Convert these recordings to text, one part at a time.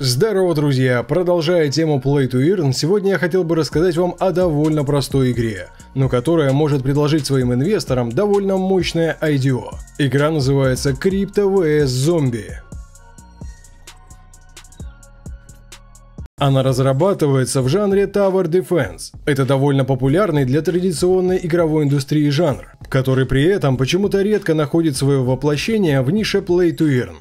Здорово, друзья! Продолжая тему Play to Earn, сегодня я хотел бы рассказать вам о довольно простой игре, но которая может предложить своим инвесторам довольно мощное IDO. Игра называется Crypto vs Zombie. Она разрабатывается в жанре Tower Defense. Это довольно популярный для традиционной игровой индустрии жанр, который при этом почему-то редко находит свое воплощение в нише Play to Earn.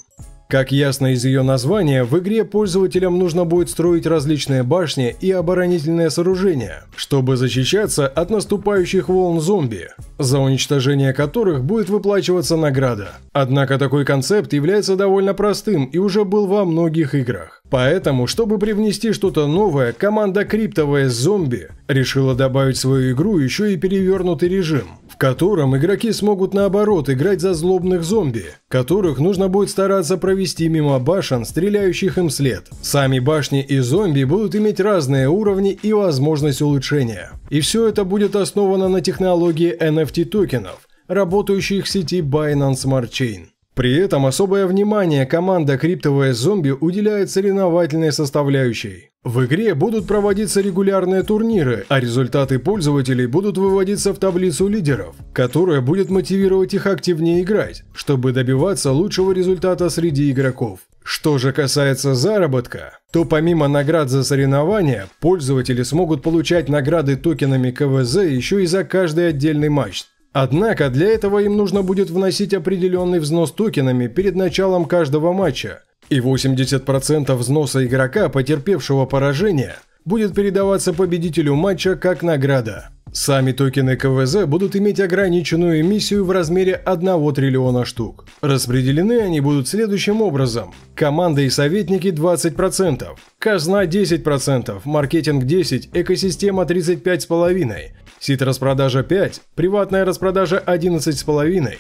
Как ясно из ее названия, в игре пользователям нужно будет строить различные башни и оборонительные сооружения, чтобы защищаться от наступающих волн зомби, за уничтожение которых будет выплачиваться награда. Однако такой концепт является довольно простым и уже был во многих играх. Поэтому, чтобы привнести что-то новое, команда Криптовые зомби решила добавить в свою игру еще и перевернутый режим – в котором игроки смогут наоборот играть за злобных зомби, которых нужно будет стараться провести мимо башен, стреляющих им след. Сами башни и зомби будут иметь разные уровни и возможность улучшения. И все это будет основано на технологии NFT-токенов, работающих в сети Binance Smart Chain. При этом особое внимание команда «Криптовая зомби» уделяет соревновательной составляющей. В игре будут проводиться регулярные турниры, а результаты пользователей будут выводиться в таблицу лидеров, которая будет мотивировать их активнее играть, чтобы добиваться лучшего результата среди игроков. Что же касается заработка, то помимо наград за соревнования, пользователи смогут получать награды токенами КВЗ еще и за каждый отдельный матч, Однако для этого им нужно будет вносить определенный взнос токенами перед началом каждого матча, и 80% взноса игрока, потерпевшего поражение, будет передаваться победителю матча как награда. Сами токены КВЗ будут иметь ограниченную эмиссию в размере 1 триллиона штук. Распределены они будут следующим образом. Команда и советники 20%, казна 10%, маркетинг 10%, экосистема 35,5%, сит распродажа 5%, приватная распродажа 11,5%,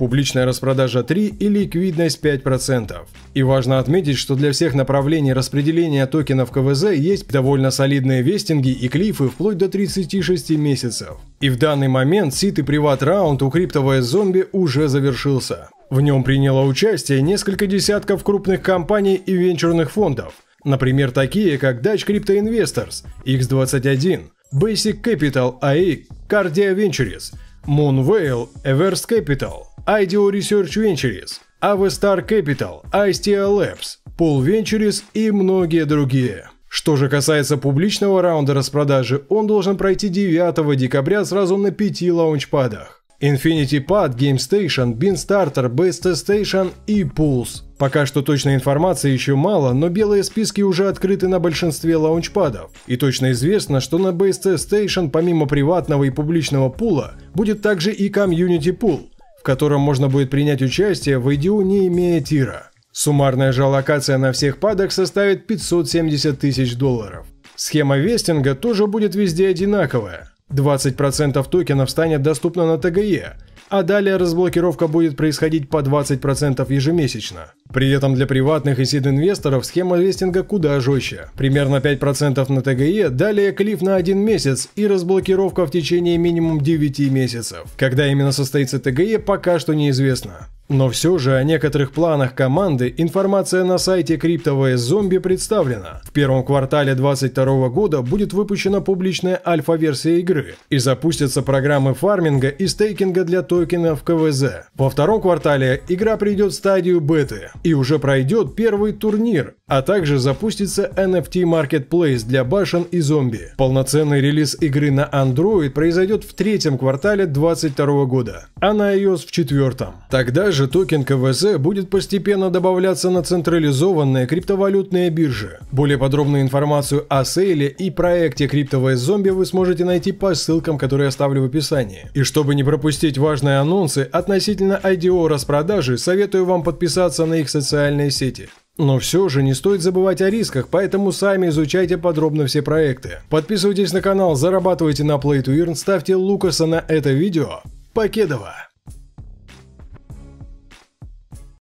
публичная распродажа 3 и ликвидность 5%. И важно отметить, что для всех направлений распределения токенов КВЗ есть довольно солидные вестинги и клифы вплоть до 36 месяцев. И в данный момент сит и приват раунд у криптовой зомби уже завершился. В нем приняло участие несколько десятков крупных компаний и венчурных фондов, например, такие как Dutch Crypto Investors, X21, Basic Capital AI, Cardia Ventures, Moonvale, Everst Capital, IDEO Research Ventures, Avestar Capital, ISTA Labs, Paul Ventures и многие другие. Что же касается публичного раунда распродажи, он должен пройти 9 декабря сразу на пяти лаунчпадах. Infinity Pad, Game Station, Bean Starter, Best Station и Pulse. Пока что точной информации еще мало, но белые списки уже открыты на большинстве лаунчпадов. И точно известно, что на Best Station помимо приватного и публичного пула будет также и Community Pool, в котором можно будет принять участие, в IDU не имея тира. Суммарная же локация на всех падах составит 570 тысяч долларов. Схема вестинга тоже будет везде одинаковая. 20% токенов станет доступно на ТГЕ – а далее разблокировка будет происходить по 20% ежемесячно. При этом для приватных и сид-инвесторов схема Вестинга куда жестче. Примерно 5% на ТГЕ, далее клиф на 1 месяц и разблокировка в течение минимум 9 месяцев. Когда именно состоится ТГЕ, пока что неизвестно. Но все же о некоторых планах команды информация на сайте CryptoVS Зомби представлена. В первом квартале 2022 года будет выпущена публичная альфа-версия игры и запустятся программы фарминга и стейкинга для токенов КВЗ. Во втором квартале игра придет в стадию беты и уже пройдет первый турнир, а также запустится NFT Marketplace для башен и зомби. Полноценный релиз игры на Android произойдет в третьем квартале 2022 года, а на iOS в четвертом. Тогда же также токен КВЗ будет постепенно добавляться на централизованные криптовалютные биржи. Более подробную информацию о сейле и проекте «Криптовые зомби» вы сможете найти по ссылкам, которые я ставлю в описании. И чтобы не пропустить важные анонсы относительно IDO распродажи, советую вам подписаться на их социальные сети. Но все же не стоит забывать о рисках, поэтому сами изучайте подробно все проекты. Подписывайтесь на канал, зарабатывайте на Play to Earn, ставьте Лукаса на это видео. Покедова!